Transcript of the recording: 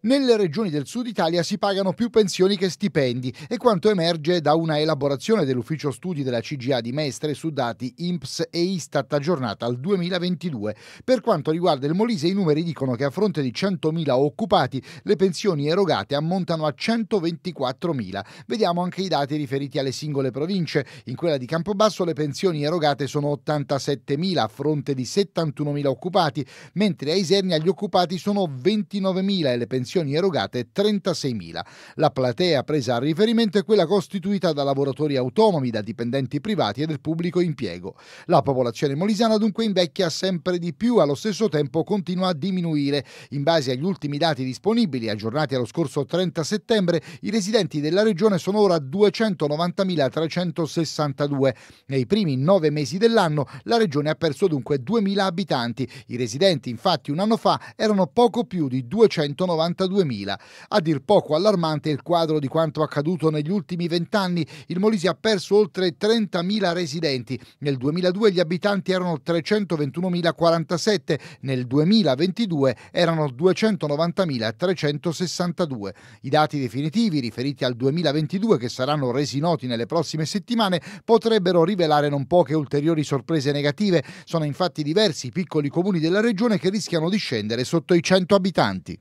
Nelle regioni del sud Italia si pagano più pensioni che stipendi e quanto emerge da una elaborazione dell'ufficio studi della CGA di Mestre su dati INPS e Istat aggiornata al 2022. Per quanto riguarda il Molise i numeri dicono che a fronte di 100.000 occupati le pensioni erogate ammontano a 124.000. Vediamo anche i dati riferiti alle singole province. In quella di Campobasso le pensioni erogate sono 87.000 a fronte di 71.000 occupati, mentre a Isernia gli occupati sono 29.000 e le pensioni pensioni erogate 36.000. La platea presa a riferimento è quella costituita da lavoratori autonomi, da dipendenti privati e del pubblico impiego. La popolazione molisana dunque invecchia sempre di più, allo stesso tempo continua a diminuire. In base agli ultimi dati disponibili, aggiornati allo scorso 30 settembre, i residenti della regione sono ora 290.362. Nei primi nove mesi dell'anno la regione ha perso dunque 2.000 abitanti. I residenti infatti un anno fa erano poco più di 290.000. 42.000. A dir poco allarmante il quadro di quanto accaduto negli ultimi vent'anni. Il Molise ha perso oltre 30.000 residenti. Nel 2002 gli abitanti erano 321.047, nel 2022 erano 290.362. I dati definitivi riferiti al 2022, che saranno resi noti nelle prossime settimane, potrebbero rivelare non poche ulteriori sorprese negative. Sono infatti diversi i piccoli comuni della regione che rischiano di scendere sotto i 100 abitanti.